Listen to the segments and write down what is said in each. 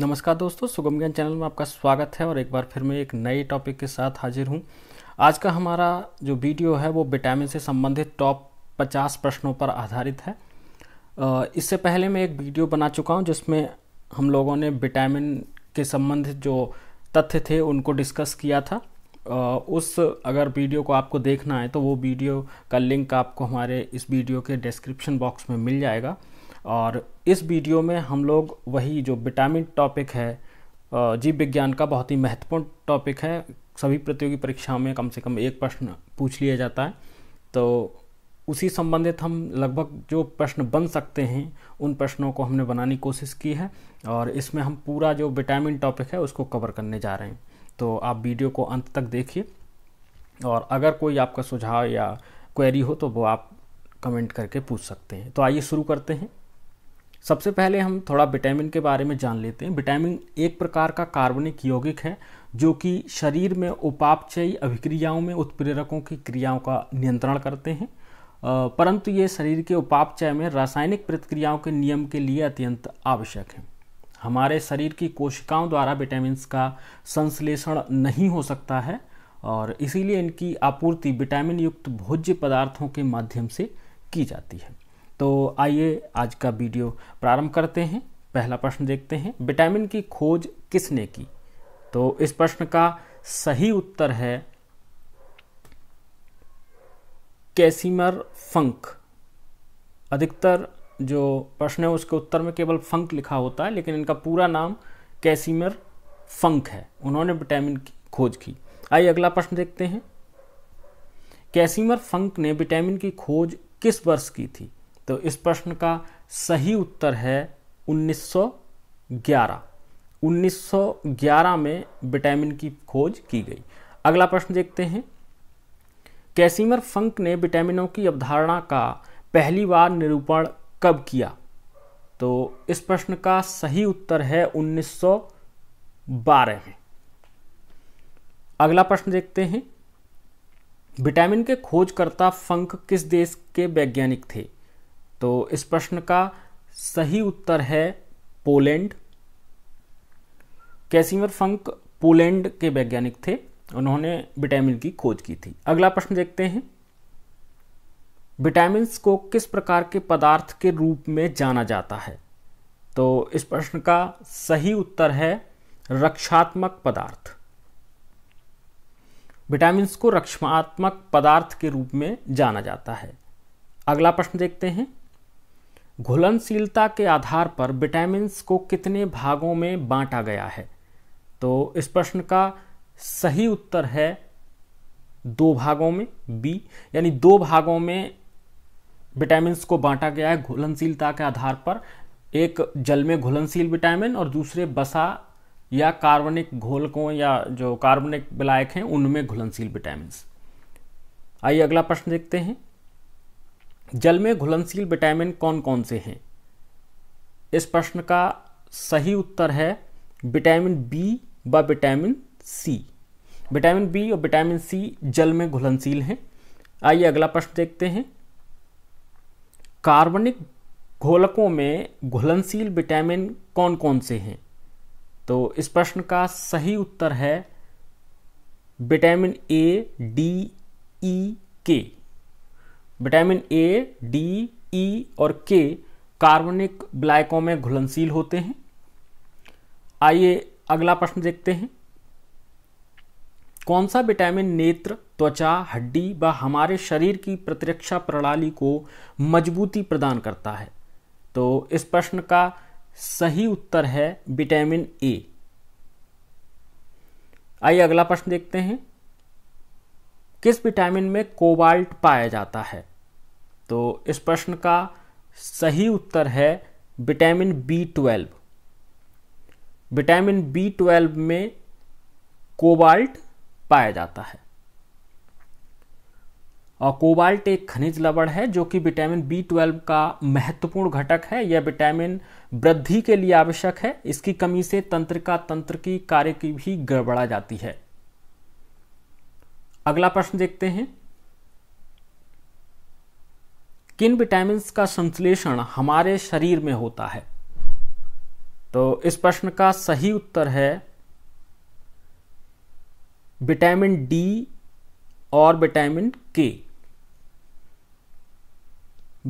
नमस्कार दोस्तों सुगम ज्ञान चैनल में आपका स्वागत है और एक बार फिर मैं एक नए टॉपिक के साथ हाजिर हूँ आज का हमारा जो वीडियो है वो विटामिन से संबंधित टॉप 50 प्रश्नों पर आधारित है इससे पहले मैं एक वीडियो बना चुका हूँ जिसमें हम लोगों ने विटामिन के संबंधित जो तथ्य थे उनको डिस्कस किया था उस अगर वीडियो को आपको देखना है तो वो वीडियो का लिंक आपको हमारे इस वीडियो के डिस्क्रिप्शन बॉक्स में मिल जाएगा और इस वीडियो में हम लोग वही जो विटामिन टॉपिक है जीव विज्ञान का बहुत ही महत्वपूर्ण टॉपिक है सभी प्रतियोगी परीक्षाओं में कम से कम एक प्रश्न पूछ लिया जाता है तो उसी संबंधित हम लगभग जो प्रश्न बन सकते हैं उन प्रश्नों को हमने बनाने की कोशिश की है और इसमें हम पूरा जो विटामिन टॉपिक है उसको कवर करने जा रहे हैं तो आप वीडियो को अंत तक देखिए और अगर कोई आपका सुझाव या क्वेरी हो तो वो आप कमेंट करके पूछ सकते हैं तो आइए शुरू करते हैं सबसे पहले हम थोड़ा विटामिन के बारे में जान लेते हैं विटामिन एक प्रकार का कार्बनिक यौगिक है जो कि शरीर में उपापचयी अभिक्रियाओं में उत्प्रेरकों की क्रियाओं का नियंत्रण करते हैं परंतु ये शरीर के उपापचय में रासायनिक प्रतिक्रियाओं के नियम के लिए अत्यंत आवश्यक है हमारे शरीर की कोशिकाओं द्वारा विटामिन का संश्लेषण नहीं हो सकता है और इसीलिए इनकी आपूर्ति विटामिन युक्त भोज्य पदार्थों के माध्यम से की जाती है तो आइए आज का वीडियो प्रारंभ करते हैं पहला प्रश्न देखते हैं विटामिन की खोज किसने की तो इस प्रश्न का सही उत्तर है कैसीमर फंक अधिकतर जो प्रश्न है उसके उत्तर में केवल फंक लिखा होता है लेकिन इनका पूरा नाम कैसीमर फंक है उन्होंने विटामिन की खोज की आइए अगला प्रश्न देखते हैं कैसीमर फंक ने विटामिन की खोज किस वर्ष की थी तो इस प्रश्न का सही उत्तर है 1911 1911 में विटामिन की खोज की गई अगला प्रश्न देखते हैं कैसीमर फंक ने विटामिनों की अवधारणा का पहली बार निरूपण कब किया तो इस प्रश्न का सही उत्तर है 1912 में अगला प्रश्न देखते हैं विटामिन के खोजकर्ता फंक किस देश के वैज्ञानिक थे तो इस प्रश्न का सही उत्तर है पोलैंड कैसीमर फंक पोलैंड के वैज्ञानिक थे उन्होंने विटामिन की खोज की थी अगला प्रश्न देखते हैं विटामिन को किस प्रकार के पदार्थ के रूप में जाना जाता है तो इस प्रश्न का सही उत्तर है रक्षात्मक पदार्थ विटामिन को रक्षात्मक पदार्थ के रूप में जाना जाता है अगला प्रश्न देखते हैं घुलनशीलता के आधार पर विटामिन्स को कितने भागों में बांटा गया है तो इस प्रश्न का सही उत्तर है दो भागों में बी यानी दो भागों में विटामिन्स को बांटा गया है घुलनशीलता के आधार पर एक जल में घुलनशील विटामिन और दूसरे बसा या कार्बनिक घोलकों या जो कार्बनिक विलायक हैं उनमें घुलनशील विटामिन आइए अगला प्रश्न देखते हैं जल में घुलनशील विटामिन कौन कौन से हैं इस प्रश्न का सही उत्तर है विटामिन बी व विटामिन सी विटामिन बी और विटामिन सी जल में घुलनशील हैं आइए अगला प्रश्न देखते हैं कार्बनिक घोलकों में घुलनशील विटामिन कौन कौन से हैं तो इस प्रश्न का सही उत्तर है विटामिन ए डी ई के विटामिन ए डी ई और के कार्बनिक ब्लैकों में घुलनशील होते हैं आइए अगला प्रश्न देखते हैं कौन सा विटामिन नेत्र त्वचा हड्डी व हमारे शरीर की प्रतिरक्षा प्रणाली को मजबूती प्रदान करता है तो इस प्रश्न का सही उत्तर है विटामिन ए आइए अगला प्रश्न देखते हैं किस विटामिन में कोबाल्ट पाया जाता है तो इस प्रश्न का सही उत्तर है vitamin B twelve vitamin B twelve में कोबाल्ट पाया जाता है और कोबाल्ट एक खनिज लवण है जो कि विटामिन बी ट्वेल्व का महत्वपूर्ण घटक है यह विटामिन वृद्धि के लिए आवश्यक है इसकी कमी से तंत्रिका तंत्र की कार्य की भी गड़बड़ा जाती है अगला प्रश्न देखते हैं किन विटामिन का संश्लेषण हमारे शरीर में होता है तो इस प्रश्न का सही उत्तर है विटामिन डी और विटामिन के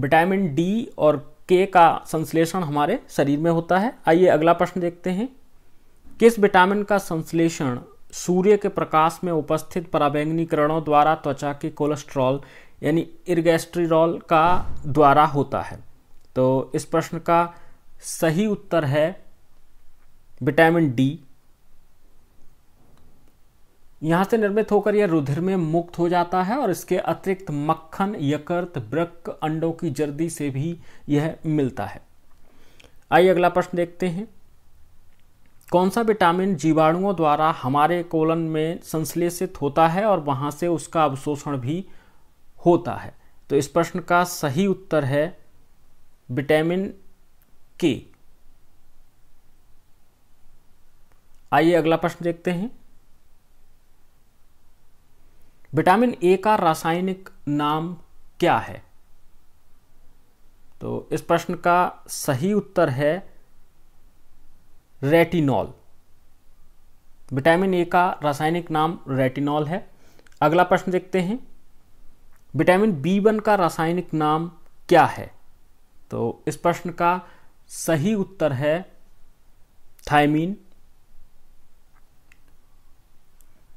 विटामिन डी और के का संश्लेषण हमारे शरीर में होता है आइए अगला प्रश्न देखते हैं किस विटामिन का संश्लेषण सूर्य के प्रकाश में उपस्थित पराबैंगनी किरणों द्वारा त्वचा के कोलेस्ट्रॉल यानी इर्गेस्ट्रीरोल का द्वारा होता है तो इस प्रश्न का सही उत्तर है विटामिन डी यहां से निर्मित होकर यह रुधिर में मुक्त हो जाता है और इसके अतिरिक्त मक्खन यकृत ब्रक अंडों की जर्दी से भी यह मिलता है आइए अगला प्रश्न देखते हैं कौन सा विटामिन जीवाणुओं द्वारा हमारे कोलन में संश्लेषित होता है और वहां से उसका अवशोषण भी होता है तो इस प्रश्न का सही उत्तर है विटामिन के आइए अगला प्रश्न देखते हैं विटामिन ए का रासायनिक नाम क्या है तो इस प्रश्न का सही उत्तर है रेटिनॉल विटामिन ए का रासायनिक नाम रेटिनॉल है अगला प्रश्न देखते हैं विटामिन बी वन का रासायनिक नाम क्या है तो इस प्रश्न का सही उत्तर है थायमीन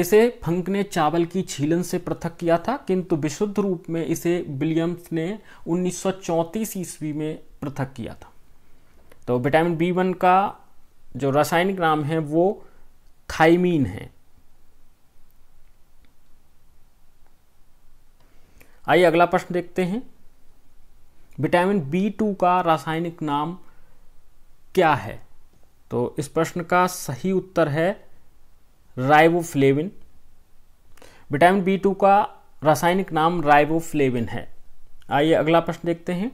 इसे फंक ने चावल की छीलन से पृथक किया था किंतु विशुद्ध रूप में इसे विलियम्स ने 1934 ईस्वी में पृथक किया था तो विटामिन बी वन का जो रासायनिक नाम है वो थाइमीन है आइए अगला प्रश्न देखते हैं विटामिन बी टू का रासायनिक नाम क्या है तो इस प्रश्न का सही उत्तर है राइबोफ्लेविन विटामिन बी टू का रासायनिक नाम राइबोफ्लेविन है आइए अगला प्रश्न देखते हैं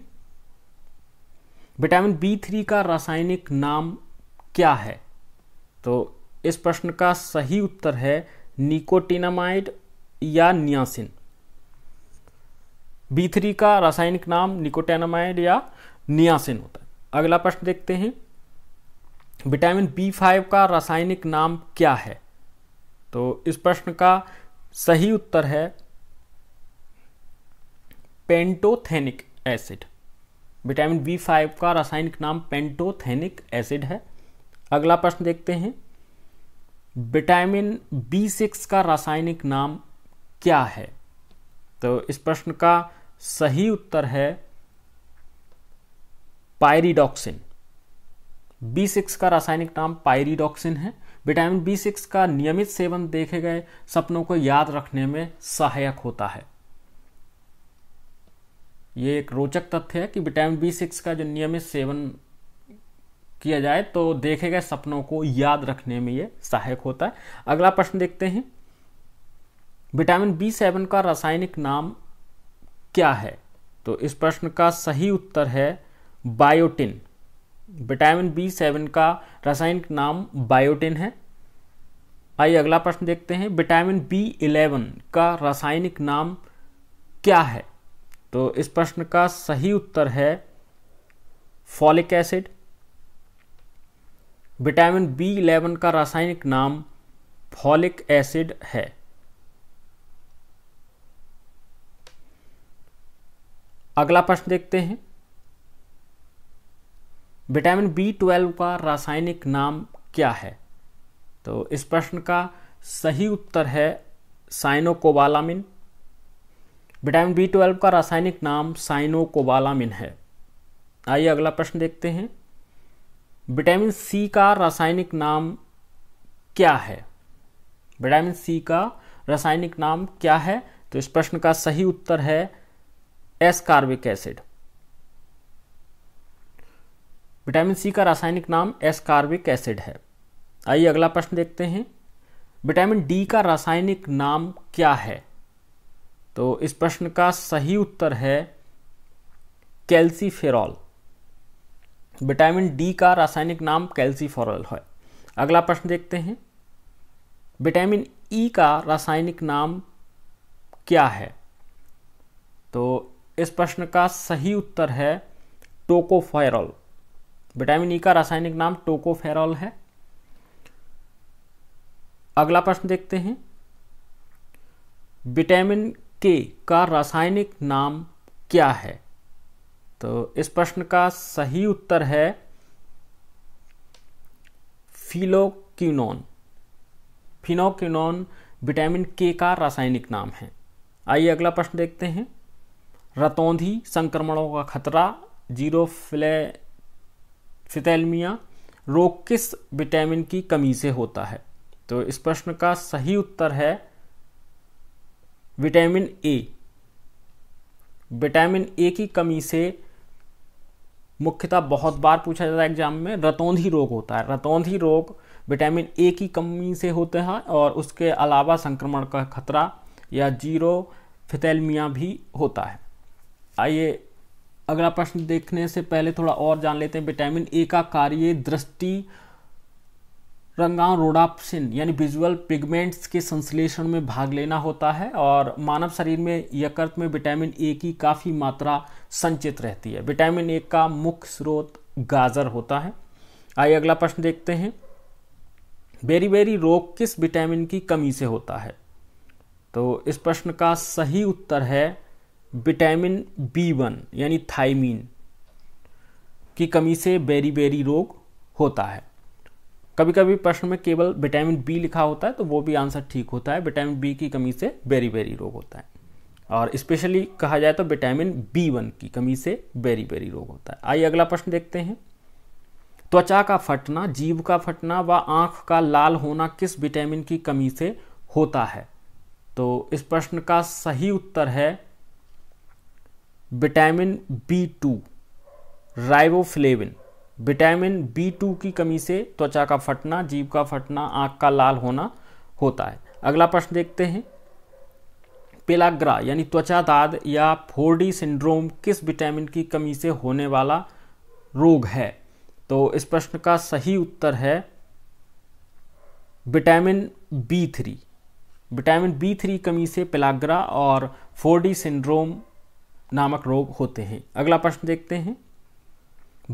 विटामिन बी थ्री का रासायनिक नाम क्या है तो इस प्रश्न का सही उत्तर है निकोटिनामाइड या नियासिन बी थ्री का रासायनिक नाम निकोटेनामाइड या नियासिन होता है अगला प्रश्न देखते हैं विटामिन बी फाइव का रासायनिक नाम क्या है तो इस प्रश्न का सही उत्तर है pantothenic acid vitamin B five का रासायनिक नाम पेंटोथेनिक एसिड है अगला प्रश्न देखते हैं विटामिन बी सिक्स का रासायनिक नाम क्या है तो इस प्रश्न का सही उत्तर है पायरीडॉक्सिन बी सिक्स का रासायनिक नाम पायरीडॉक्सिन है विटामिन बी सिक्स का नियमित सेवन देखे गए सपनों को याद रखने में सहायक होता है ये एक रोचक तथ्य है कि विटामिन बी सिक्स का जो नियमित सेवन किया जाए तो देखे गए सपनों को याद रखने में यह सहायक होता है अगला प्रश्न देखते हैं विटामिन बी सेवन का रासायनिक नाम क्या है तो इस प्रश्न का सही उत्तर है बायोटिन विटामिन बी सेवन का रासायनिक नाम बायोटिन है आइए अगला प्रश्न देखते हैं विटामिन बी इलेवन का रासायनिक नाम क्या है तो इस प्रश्न का सही उत्तर है folic acid vitamin B eleven का रासायनिक नाम फॉलिक एसिड है अगला प्रश्न देखते हैं विटामिन बी ट्वेल्व का रासायनिक नाम क्या है तो इस प्रश्न का सही उत्तर है साइनोकोबालामिन विटामिन बी ट्वेल्व का रासायनिक नाम साइनोकोबालामिन है आइए अगला प्रश्न देखते हैं विटामिन सी का रासायनिक नाम क्या है विटामिन सी का रासायनिक नाम क्या है तो इस प्रश्न का सही उत्तर है एस्कार्बिक एसिड विटामिन सी का रासायनिक नाम एस कार्बिक एसिड है आइए अगला प्रश्न देखते हैं विटामिन डी का रासायनिक नाम क्या है तो इस प्रश्न का सही उत्तर है कैल्सीफेरॉल विटामिन डी का रासायनिक नाम कैल्सीफेरॉल है अगला प्रश्न देखते हैं विटामिन ई e का रासायनिक नाम क्या है तो इस प्रश्न का सही उत्तर है टोकोफेरॉल विटामिन ई का रासायनिक नाम टोकोफेरॉल है अगला प्रश्न देखते हैं विटामिन के का रासायनिक नाम क्या है तो इस प्रश्न का सही उत्तर है फिलोक्यूनोन फिनोक्यूनोन विटामिन के का रासायनिक नाम है आइए अगला प्रश्न देखते हैं रतौंधी संक्रमणों का खतरा जीरो फ्ले फितैलमिया रोग किस विटामिन की कमी से होता है तो इस प्रश्न का सही उत्तर है विटामिन ए विटामिन ए की कमी से मुख्यतः बहुत बार पूछा जाता है एग्जाम में रतौंधी रोग होता है रतौंधी रोग विटामिन ए की कमी से होते हैं और उसके अलावा संक्रमण का खतरा या जीरो फितैलमिया भी होता है आइए अगला प्रश्न देखने से पहले थोड़ा और जान लेते हैं विटामिन ए का कार्य दृष्टि रंगारोडाप्सिन यानी विजुअल पिगमेंट्स के संश्लेषण में भाग लेना होता है और मानव शरीर में यकृत में विटामिन ए की काफ़ी मात्रा संचित रहती है विटामिन ए का मुख्य स्रोत गाजर होता है आइए अगला प्रश्न देखते हैं बेरीबेरी रोग किस विटामिन की कमी से होता है तो इस प्रश्न का सही उत्तर है विटामिन बी वन यानी थाइमीन की कमी से बेरी बेरी रोग होता है कभी कभी प्रश्न में केवल विटामिन बी लिखा होता है तो वो भी आंसर ठीक होता है विटामिन बी की कमी से बेरी बेरी रोग होता है और स्पेशली कहा जाए तो विटामिन बी वन की कमी से बेरी बेरी रोग होता है आइए अगला प्रश्न देखते हैं त्वचा का फटना जीव का फटना व आंख का लाल होना किस विटामिन की कमी से होता है तो इस प्रश्न का सही उत्तर है vitamin B two riboflavin vitamin B two की कमी से त्वचा का फटना जीभ का फटना आंख का लाल होना होता है अगला प्रश्न देखते हैं पेलाग्रा यानी त्वचा दाद या फोर्डी सिंड्रोम किस विटामिन की कमी से होने वाला रोग है तो इस प्रश्न का सही उत्तर है vitamin B three vitamin B three कमी से पेलाग्रा और फोर्डी सिंड्रोम नामक रोग होते हैं अगला प्रश्न देखते हैं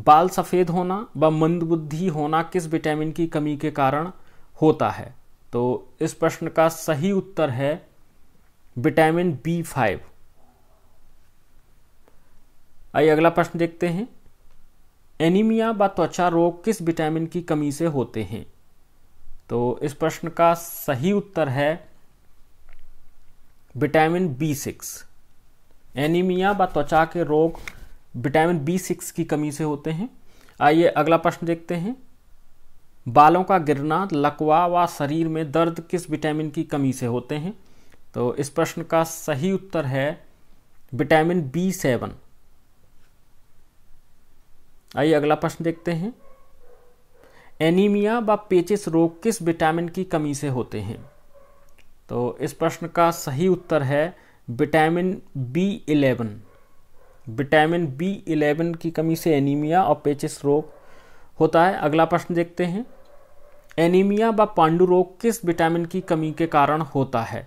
बाल सफ़ेद होना व मंदबुद्धि होना किस विटामिन की कमी के कारण होता है तो इस प्रश्न का सही उत्तर है विटामिन बी फाइव आइए अगला प्रश्न देखते हैं एनीमिया व त्वचा रोग किस विटामिन की कमी से होते हैं तो इस प्रश्न का सही उत्तर है विटामिन बी सिक्स एनीमिया व त्वचा के रोग विटामिन बी सिक्स की कमी से होते हैं आइए अगला प्रश्न देखते हैं बालों का गिरना लकवा व शरीर में दर्द किस विटामिन की कमी से होते हैं तो इस प्रश्न का सही उत्तर है विटामिन बी सेवन आइए अगला प्रश्न देखते हैं एनीमिया व पेचिस रोग किस विटामिन की कमी से होते हैं तो इस प्रश्न का सही उत्तर है vitamin B eleven vitamin B eleven की कमी से एनीमिया और पेचिस रोग होता है अगला प्रश्न देखते हैं एनीमिया व पांडु रोग किस विटामिन की कमी के कारण होता है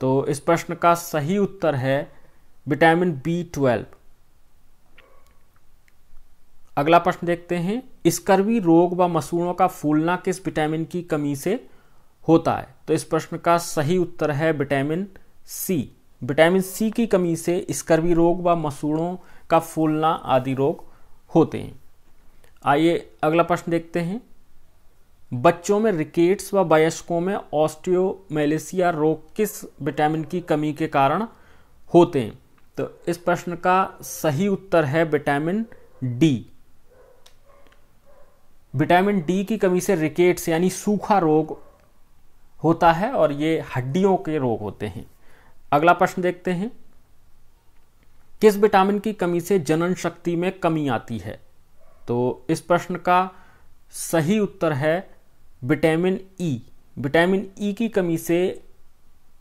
तो इस प्रश्न का सही उत्तर है विटामिन बी ट्वेल्व अगला प्रश्न देखते हैं स्कर्वी रोग व मसूड़ों का फूलना किस विटामिन की कमी से होता है तो इस प्रश्न का सही उत्तर है विटामिन सी विटामिन सी की कमी से स्कर्वी रोग व मसूड़ों का फूलना आदि रोग होते हैं आइए अगला प्रश्न देखते हैं बच्चों में रिकेट्स व वयस्कों में ऑस्टियोमेलेसिया रोग किस विटामिन की कमी के कारण होते हैं तो इस प्रश्न का सही उत्तर है विटामिन डी विटामिन डी की कमी से रिकेट्स यानी सूखा रोग होता है और ये हड्डियों के रोग होते हैं अगला प्रश्न देखते हैं किस विटामिन की कमी से जनन शक्ति में कमी आती है तो इस प्रश्न का सही उत्तर है vitamin E e। Vitamin E e की कमी से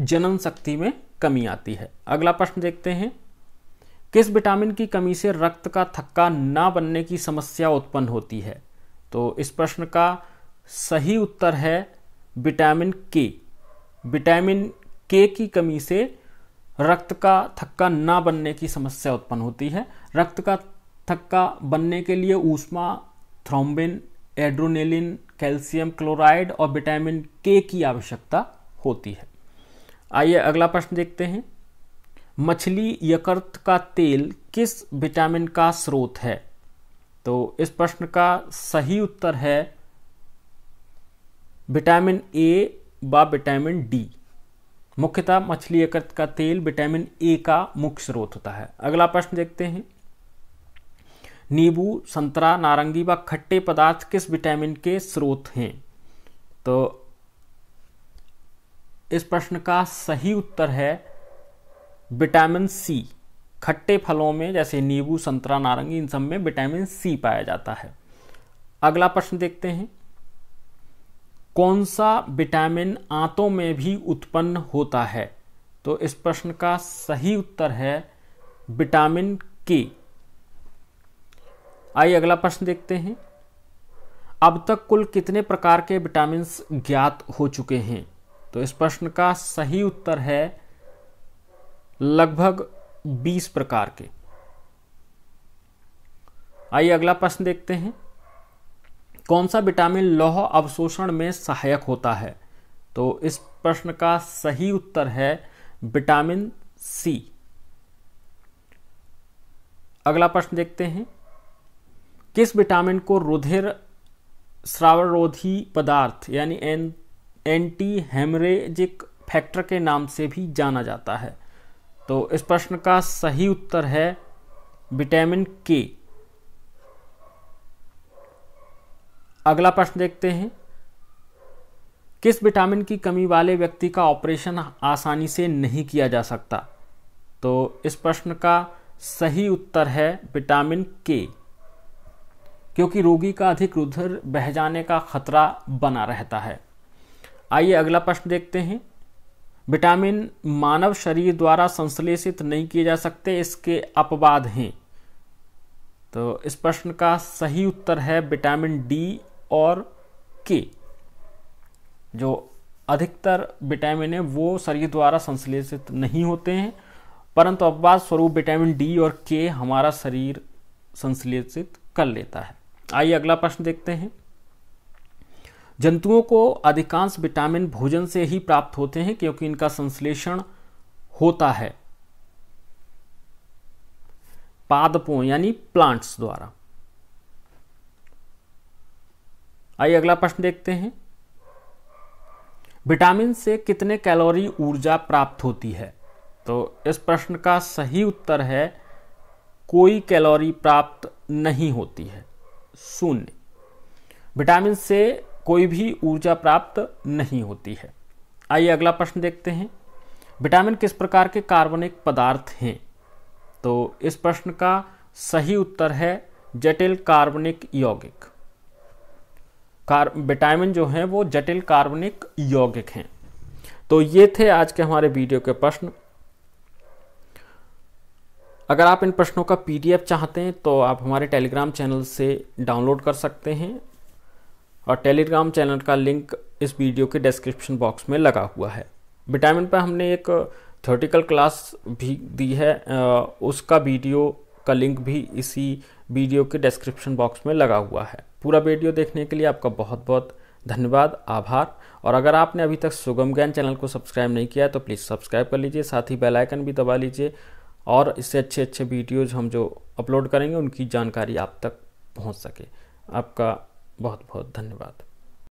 जनन शक्ति में कमी आती है अगला प्रश्न देखते हैं किस विटामिन की कमी से रक्त का थक्का ना बनने की समस्या उत्पन्न होती है तो इस प्रश्न का सही उत्तर है विटामिन के विटामिन के की कमी से रक्त का थक्का ना बनने की समस्या उत्पन्न होती है रक्त का थक्का बनने के लिए ऊष्मा थ्रोम्बिन एड्रोनेलिन कैल्शियम क्लोराइड और विटामिन के की आवश्यकता होती है आइए अगला प्रश्न देखते हैं मछली यकृत का तेल किस विटामिन का स्रोत है तो इस प्रश्न का सही उत्तर है विटामिन ए व विटामिन डी मुख्यतः मछली यकृत का तेल विटामिन ए का मुख्य स्रोत होता है अगला प्रश्न देखते हैं नींबू संतरा नारंगी व खट्टे पदार्थ किस विटामिन के स्रोत हैं तो इस प्रश्न का सही उत्तर है विटामिन सी खट्टे फलों में जैसे नींबू संतरा नारंगी इन सब में विटामिन सी पाया जाता है अगला प्रश्न देखते हैं कौन सा विटामिन आंतों में भी उत्पन्न होता है तो इस प्रश्न का सही उत्तर है विटामिन के आइए अगला प्रश्न देखते हैं अब तक कुल कितने प्रकार के विटामिन ज्ञात हो चुके हैं तो इस प्रश्न का सही उत्तर है लगभग 20 प्रकार के आइए अगला प्रश्न देखते हैं कौन सा विटामिन लौह अवशोषण में सहायक होता है तो इस प्रश्न का सही उत्तर है विटामिन सी अगला प्रश्न देखते हैं किस विटामिन को रुधिर श्रावरोधी पदार्थ यानी एन एंटी हेमरेजिक फैक्टर के नाम से भी जाना जाता है तो इस प्रश्न का सही उत्तर है विटामिन के अगला प्रश्न देखते हैं किस विटामिन की कमी वाले व्यक्ति का ऑपरेशन आसानी से नहीं किया जा सकता तो इस प्रश्न का सही उत्तर है विटामिन के क्योंकि रोगी का अधिक रुधिर बह जाने का खतरा बना रहता है आइए अगला प्रश्न देखते हैं विटामिन मानव शरीर द्वारा संश्लेषित नहीं किए जा सकते इसके अपवाद हैं तो इस प्रश्न का सही उत्तर है विटामिन डी और के जो अधिकतर विटामिन है वो शरीर द्वारा संश्लेषित नहीं होते हैं परंतु अपवाद स्वरूप विटामिन डी और के हमारा शरीर संश्लेषित कर लेता है आइए अगला प्रश्न देखते हैं जंतुओं को अधिकांश विटामिन भोजन से ही प्राप्त होते हैं क्योंकि इनका संश्लेषण होता है पादपों यानी प्लांट्स द्वारा आइए अगला प्रश्न देखते हैं विटामिन से कितने कैलोरी ऊर्जा प्राप्त होती है तो इस प्रश्न का सही उत्तर है कोई कैलोरी प्राप्त नहीं होती है शून्य विटामिन से कोई भी ऊर्जा प्राप्त नहीं होती है आइए अगला प्रश्न देखते हैं विटामिन किस प्रकार के कार्बनिक पदार्थ हैं तो इस प्रश्न का सही उत्तर है जटिल कार्बनिक यौगिक कार विटामिन जो हैं वो जटिल कार्बनिक यौगिक हैं तो ये थे आज के हमारे वीडियो के प्रश्न अगर आप इन प्रश्नों का पीडीएफ चाहते हैं तो आप हमारे टेलीग्राम चैनल से डाउनलोड कर सकते हैं और टेलीग्राम चैनल का लिंक इस वीडियो के डिस्क्रिप्शन बॉक्स में लगा हुआ है विटामिन पर हमने एक थ्योरेटिकल क्लास भी दी है उसका वीडियो का लिंक भी इसी वीडियो के डिस्क्रिप्शन बॉक्स में लगा हुआ है पूरा वीडियो देखने के लिए आपका बहुत बहुत धन्यवाद आभार और अगर आपने अभी तक सुगम ज्ञान चैनल को सब्सक्राइब नहीं किया है तो प्लीज़ सब्सक्राइब कर लीजिए साथ ही बेल आइकन भी दबा लीजिए और इससे अच्छे अच्छे वीडियोज़ हम जो अपलोड करेंगे उनकी जानकारी आप तक पहुँच सके आपका बहुत बहुत धन्यवाद